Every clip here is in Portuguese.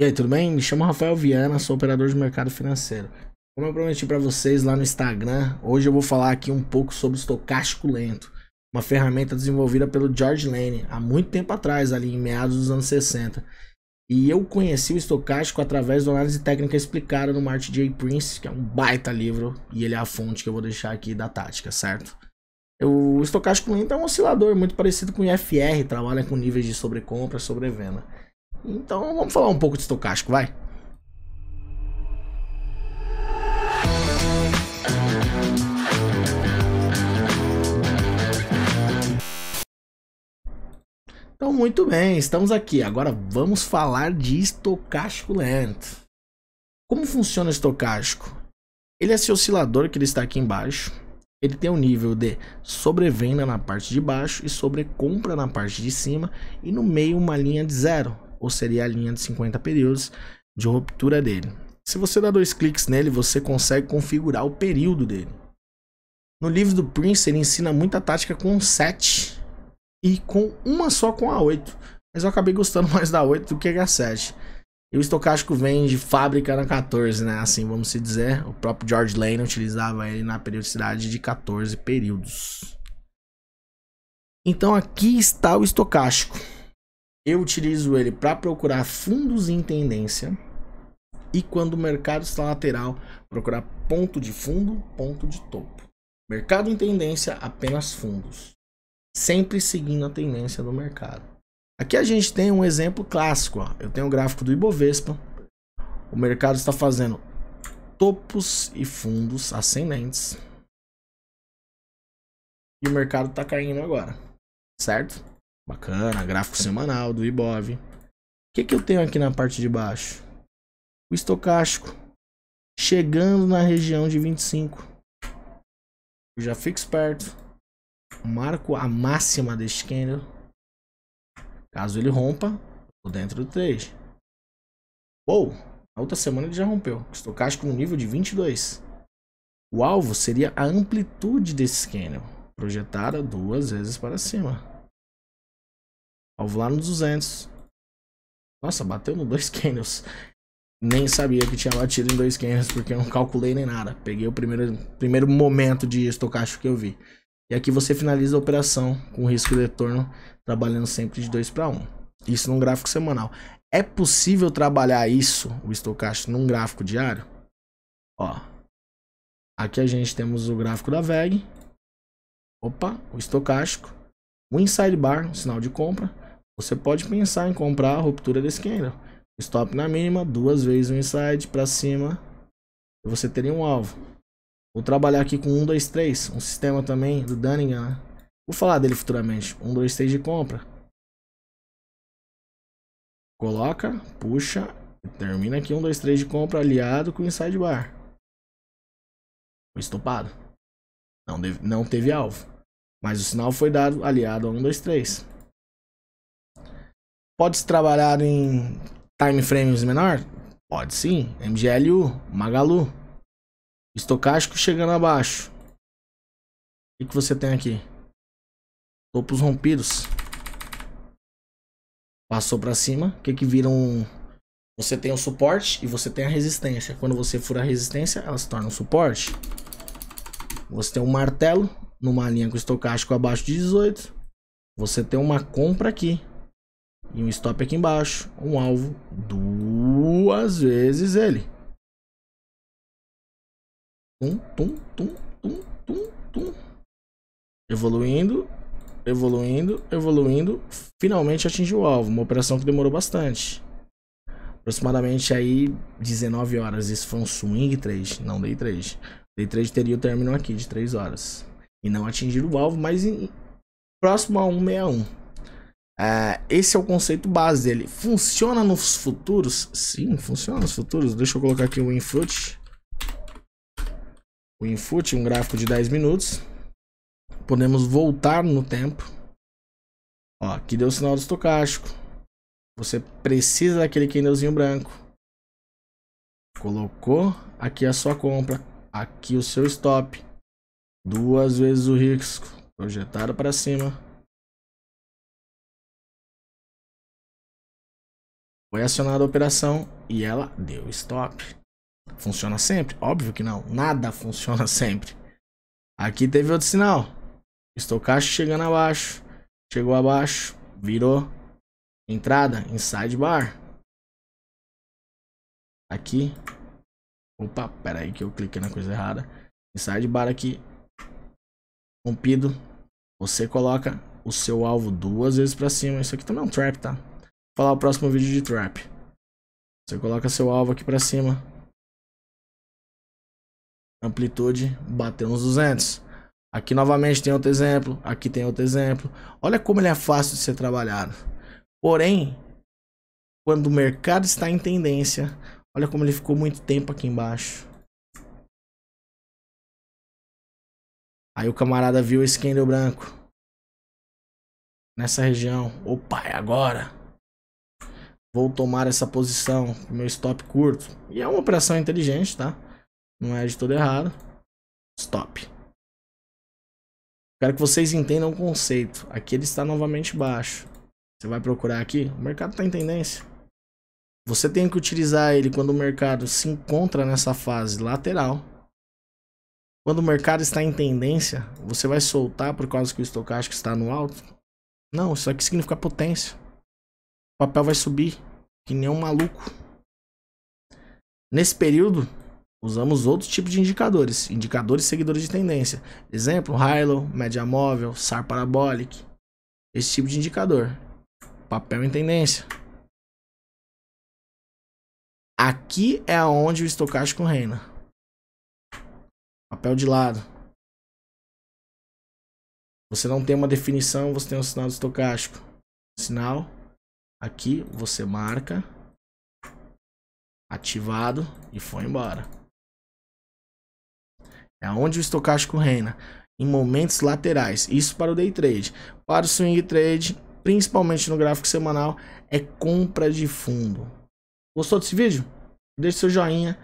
E aí, tudo bem? Me chamo Rafael Viana, sou operador de mercado financeiro. Como eu prometi para vocês lá no Instagram, hoje eu vou falar aqui um pouco sobre o estocástico lento, uma ferramenta desenvolvida pelo George Lane há muito tempo atrás, ali em meados dos anos 60. E eu conheci o estocástico através da análise técnica explicada no Martin J. Prince, que é um baita livro, e ele é a fonte que eu vou deixar aqui da tática, certo? O estocástico lento é um oscilador muito parecido com o IFR, trabalha com níveis de sobrecompra, e sobrevenda. Então vamos falar um pouco de estocástico, vai. Então, muito bem, estamos aqui. Agora vamos falar de estocástico lento. Como funciona o estocástico? Ele é esse oscilador que ele está aqui embaixo. Ele tem um nível de sobrevenda na parte de baixo e sobrecompra na parte de cima e no meio uma linha de zero ou seria a linha de 50 períodos de ruptura dele. Se você dá dois cliques nele, você consegue configurar o período dele. No livro do Prince, ele ensina muita tática com 7 e com uma só com a 8. Mas eu acabei gostando mais da 8 do que a 7. E o estocástico vem de fábrica na 14, né? Assim, vamos se dizer. O próprio George Lane utilizava ele na periodicidade de 14 períodos. Então aqui está o estocástico eu utilizo ele para procurar fundos em tendência e quando o mercado está lateral, procurar ponto de fundo, ponto de topo. Mercado em tendência, apenas fundos. Sempre seguindo a tendência do mercado. Aqui a gente tem um exemplo clássico. Ó. Eu tenho o gráfico do Ibovespa. O mercado está fazendo topos e fundos ascendentes. E o mercado está caindo agora, certo? Bacana, gráfico semanal do Ibov. O que, que eu tenho aqui na parte de baixo? O estocástico. Chegando na região de 25. Eu já fico esperto. Marco a máxima deste candle. Caso ele rompa, estou dentro do trade. Ou, na outra semana ele já rompeu. Estocástico no nível de 22. O alvo seria a amplitude desse candle, projetada duas vezes para cima. Alvo lá no 200. Nossa, bateu no dois canyons. Nem sabia que tinha batido em dois canyons, porque eu não calculei nem nada. Peguei o primeiro, primeiro momento de estocástico que eu vi. E aqui você finaliza a operação com risco de retorno, trabalhando sempre de 2 para 1. Isso num gráfico semanal. É possível trabalhar isso, o estocástico, num gráfico diário? Ó. Aqui a gente temos o gráfico da VEG. Opa, o estocástico. O inside bar, um sinal de compra. Você pode pensar em comprar a ruptura desse candle. Stop na mínima, duas vezes o um inside para cima. E você teria um alvo. Vou trabalhar aqui com 1, 2, 3. Um sistema também do Dunningham. Né? Vou falar dele futuramente. 1, 2, 3 de compra. Coloca, puxa. Termina aqui 1, 2, 3 de compra aliado com o inside bar. Foi estopado. Não, deve, não teve alvo. Mas o sinal foi dado aliado a 1, 2, 3. Pode se trabalhar em time frames menor? Pode sim. MGLU, Magalu. Estocástico chegando abaixo. O que você tem aqui? Topos rompidos. Passou para cima. O que que viram? Um... Você tem o suporte e você tem a resistência. Quando você fura a resistência, ela se torna um suporte. Você tem um martelo numa linha com estocástico abaixo de 18. Você tem uma compra aqui e um stop aqui embaixo, um alvo, duas vezes ele. Tum, tum, tum, tum, tum, tum. Evoluindo, evoluindo, evoluindo, finalmente atingiu o alvo, uma operação que demorou bastante. Aproximadamente aí 19 horas, isso foi um swing trade, não dei trade. Day 3 teria o término aqui de 3 horas. E não atingir o alvo, mas em, próximo a 161. É, esse é o conceito base dele. Funciona nos futuros? Sim, funciona nos futuros. Deixa eu colocar aqui o Infut. O Infut, um gráfico de 10 minutos. Podemos voltar no tempo. Ó, aqui deu o sinal do estocástico. Você precisa daquele candlezinho branco. Colocou. Aqui a sua compra. Aqui o seu stop. Duas vezes o risco. Projetado para cima Foi acionada a operação e ela deu stop. Funciona sempre? Óbvio que não. Nada funciona sempre. Aqui teve outro sinal. Estocaste chegando abaixo. Chegou abaixo. Virou. Entrada. Inside bar. Aqui. Opa, pera aí que eu cliquei na coisa errada. Inside bar aqui. Rompido. Você coloca o seu alvo duas vezes para cima. Isso aqui também é um trap, tá? falar o próximo vídeo de trap. Você coloca seu alvo aqui pra cima. Amplitude, bateu uns 200. Aqui novamente tem outro exemplo, aqui tem outro exemplo. Olha como ele é fácil de ser trabalhado. Porém, quando o mercado está em tendência, olha como ele ficou muito tempo aqui embaixo. Aí o camarada viu esse candle branco. Nessa região. Opa, é agora vou tomar essa posição, meu stop curto. E é uma operação inteligente, tá? Não é de todo errado. Stop. Quero que vocês entendam o conceito. Aqui ele está novamente baixo. Você vai procurar aqui, o mercado está em tendência. Você tem que utilizar ele quando o mercado se encontra nessa fase lateral. Quando o mercado está em tendência, você vai soltar por causa que o estocástico está no alto? Não, isso aqui significa potência. O papel vai subir que nem um maluco. Nesse período, usamos outros tipos de indicadores, indicadores seguidores de tendência. Exemplo, Hilo, média móvel, SAR parabolic, esse tipo de indicador. Papel em tendência. Aqui é onde o estocástico reina. Papel de lado. Você não tem uma definição, você tem um sinal de estocástico. Sinal Aqui você marca. Ativado e foi embora. É onde o estocástico reina. Em momentos laterais. Isso para o day trade. Para o swing trade, principalmente no gráfico semanal, é compra de fundo. Gostou desse vídeo? Deixe seu joinha.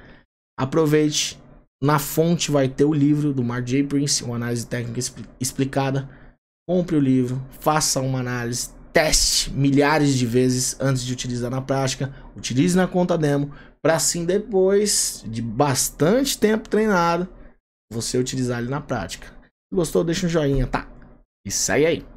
Aproveite. Na fonte vai ter o livro do Mark J. Prince, uma análise técnica explicada. Compre o livro, faça uma análise, teste milhares de vezes antes de utilizar na prática, utilize na conta demo, para assim depois de bastante tempo treinado, você utilizar ele na prática. gostou, deixa um joinha, tá? E segue aí.